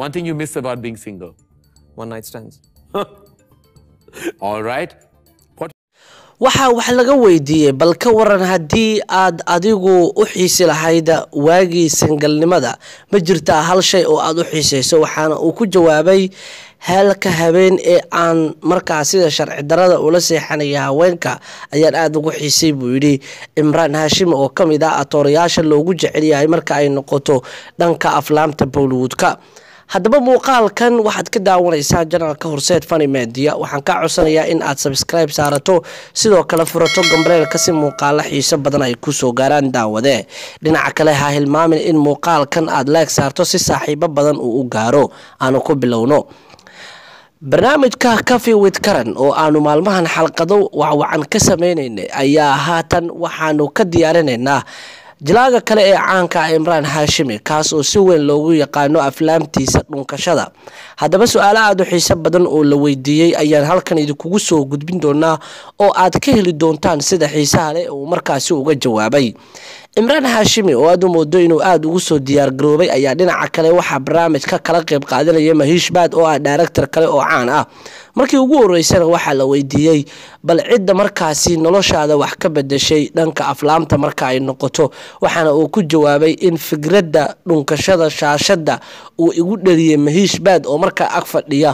One thing you miss about being single? One night stands. All right. waxaa wax laga weydiiyey bal ka waran haddii aad adigu u xiisi lahayda waagii singalnimada ma jirtaa hal shay oo aada u xiisayso waxaana uu ku jawaabay heelka habeen ee aan markaa sida sharci darada ula seexanaya haweenka ayaan aada ugu xiisay buu yidhi imraan haashim oo ka mid ah atoorayaasha loogu jecel yahay marka ay noqoto dhanka aflaamta bowlwoodka haddaba muuqaalkan waxaad ka daawanaysaa janaalka horseed fani media waxaan kaa codsanayaa in aad sabskribe saarato sidoo kale furato gambareelka si muuqaalo xiiso badan ay kusoo gaaraan daawade dhinaca kale ha hilmaamin in muuqaalkan aad leeg saarto si saaxiibo badan uu u gaaro aanu ku bilowno barnaamijka cafe wit karan oo aanu maalmahan xalqado wacwacan ka sameyneynay ayaa haatan waxaanu ka diyaarinaynaa jilaaga kale ee caanka ah imraan haashimi kaas oo si weyn loogu yaqaano aflaamtiisa dhunkashada haddaba su aalo aada u xiise badan oo la weydiiyey ayaan halkan idinkugu soo gudbin doonaa oo aad ka heli doontaan sida xiisaha leh uu markaasi uga jawaabay cimraan haashimi oo aad u moodo inuu aada ugu soo diyaargaroobay ayaa dhinaca kale waxaa ka kala qayb qaadanaya mahiish baad oo ah dhaaraktar kale oo caan ah markii ugu horeysana waxaa la weydiiyey bal cidda markaasi noloshaada wax ka bedeshay dhanka aflaamta marka ay noqoto waxaana uu ku jawaabay in fikradda dhunkashada shaashadda uu igu dhaliyey mahiish baad oo markaa ag fadhiya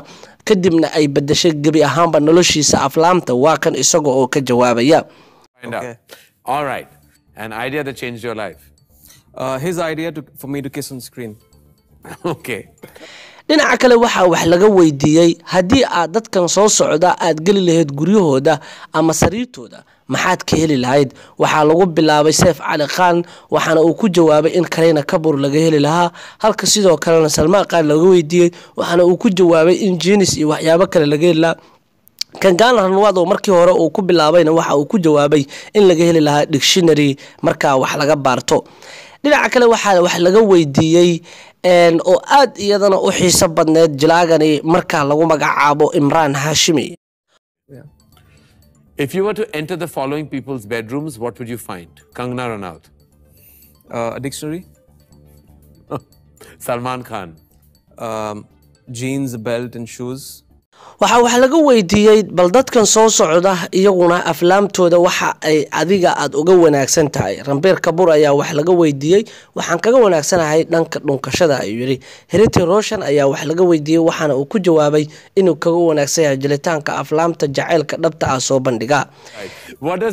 kadibna ay bedeshay gebi ahaanba noloshiisa aflaamta waa kan isaga oo ka jawaabaya An idea that changed your life? Uh, his idea to, for me to kiss on screen. okay. dhinaca kale waxaa wax laga weydiiyey haddii aad dadkan soo socda aad geli lahayd guryahooda ama sariirtooda maxaad ka heli lahayd waxaa lagu bilaabay seef cali qaan waxaana uu ku jawaabay in kareyna kabur laga heli lahaa halka sidoo kalena salmaan qaan laga weydiiyey waxaana uu ku jawaabay in jinis iyo waxyaabo kale laga heli lahaa kangaan ranwaad oo markii hore uu ku bilaabayna waxa uu ku jawaabay in laga heli lahaa dictionary markaa wax laga baarto dhinaca kale waxaa wax laga weydiiyey oo aad iyadana u xiiso badneyd jalaagani markaa lagu magacaabo imraan haashimi If you were to enter the following people's bedrooms, what would you find? Kangna Ranaut. Uh, a dictionary. Salman Khan. Um, jeans, belt, and shoes waxaa wax laga weydiiyey bal dadkan soo socda iyaguna aflaamtooda waxa ay adiga aad uga wanaagsan tahay rambeer kabuur ayaa wax laga weydiiyey waxaan kaga wanaagsanahay dhanka dhunkashada ayuu yidhi heriti rooshan ayaa wax laga weydiiyey waxaana uu ku jawaabay inuu kaga wanaagsan yahay jelitaanka aflaamta jaceylka dhabta ah soo bandhiga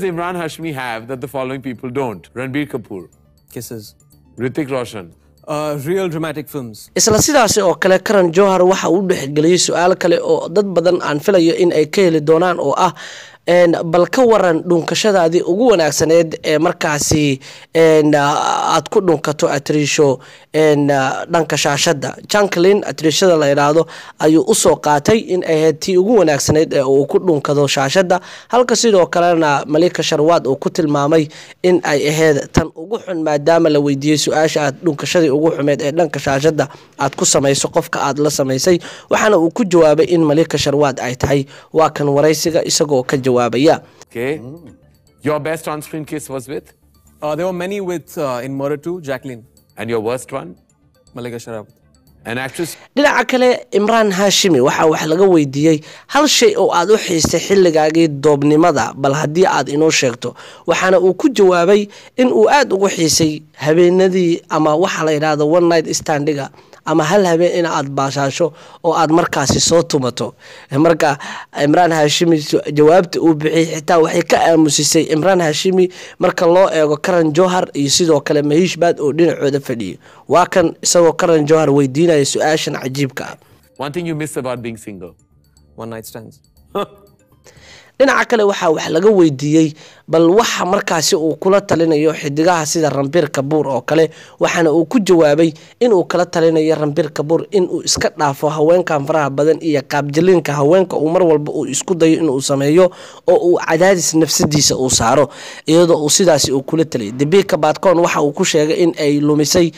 imran hashmi Uh, isla sidaasi oo kale karan johar waxa uu dhexgeliyey su-aal kale oo dad badan aan filayo in ay ka heli doonaan oo ah bal ka waran dhunkashadaadii ugu wanaagsaneed ee markaasi aad ku dhunkato atriisho dhanka shaashada janklin atriishada la idhaahdo ayuu usoo qaatay in ahayd tii ugu wanaagsaneyd ee uu ku dhunkado shaashada halka sidoo kalena malika sharwaad uu ku tilmaamay in ay ahayd tan ugu xun maadaama la weydiiyey su-aasha aad dhunkashadii ugu xumeed ee dhanka shaashada aad ku samayso qofka aad la samaysay waxaana uu ku jawaabay in malika sharwaad ay tahay waa kan waraysiga isagoo ka jawaab jawaabaya okay. Your best on-screen kiss was with? Uh, there were many with uh, in Murder 2, Jacqueline. And your worst one? Dhinaca kale Imraan Hashimi waxa wax laga weydiiyey hal shay oo aad u xiisay xilligaagii doobnimada bal haddii aad inoo sheegto waxaana uu ku jawaabay in uu aad ugu xiisay habeenadii ama waxa la yidhaahdo one night standiga ama hal habeen in aad baashaasho oo aad markaasi soo tumato marka cimraan haashimi jawaabta uu bixiyay xitaa waxay ka aamusisay cimraan hashimi marka loo eego karan johar iyo sidoo kale mahiish baad oo dhinacooda fadhiyay waa kan isagoo karan johar weydiinaya su-aashan cajiibka ah dhinaca kale waxaa wax laga weydiiyey bal waxa markaasi uu kula talinayo xidigaha sida rambir kabuur oo kale waxaana uu ku jawaabay inuu kala talinayo rambir kabuur inuu iska dhaafo haweenkan faraha badan iyo qaabjiliinka haweenka uu mar walba uu isku dayo inuu sameeyo oo uu cadaadis nafsadiisa uu saaro iyadoo uu sidaasi uu kula taliyay debika baadkoon waxa uu ku sheegay in ay lumisay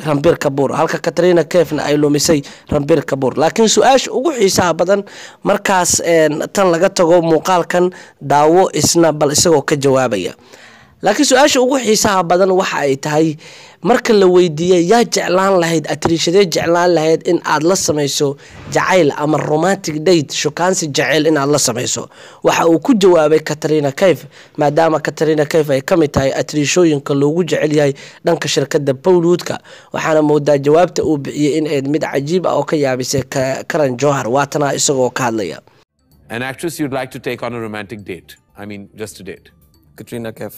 ranbir kabuur halka katrina kefna ay lumisay ranbir kabuur laakiin su-aasha ugu xiisaha badan markaas eh, tan laga tago muuqaalkan daawo isna bal isagoo ka jawaabaya laakiin su-aasha ugu xiisaha badan waxa ay tahay marka la weydiiyay yaa jeclaan lahayd atriishadee jeclaan lahayd in aad la samayso jacayl ama romantic date shukaansi jacayl inaad la samayso waxa uu ku jawaabay katarina kayf maadaama katarina kayf ay ka mid tahay atriishooyinka loogu jecel yahay dhanka shirkadda bowlwoodka waxaana moodaa jawaabta uu bixiyey in ayd mid cajiib ah oo ka yaabisay karan johar waatanaa isagoo ka hadlaya an actress you'd like to take on a romantic date. I mean, just a date. Katrina Kaif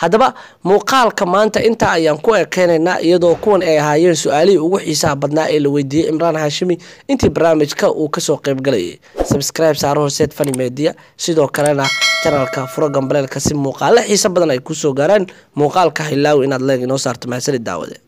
haddaba muuqaalka maanta intaa ayaan ku ekeynaynaa iyadoo kuwan ay ahaayeen su-aalihii ugu xiisaha badnaa ee la weydiiyey imraan haashimi intii barnaamijka uu kasoo qaybgalayay sabscribe saaro horseed fani media sidoo kalena janalka furo gambareelka si muuqaalo xiiso badan ay kusoo gaaraan muuqaalka hillaawi inaad leeg inoo saarto mahasani daawade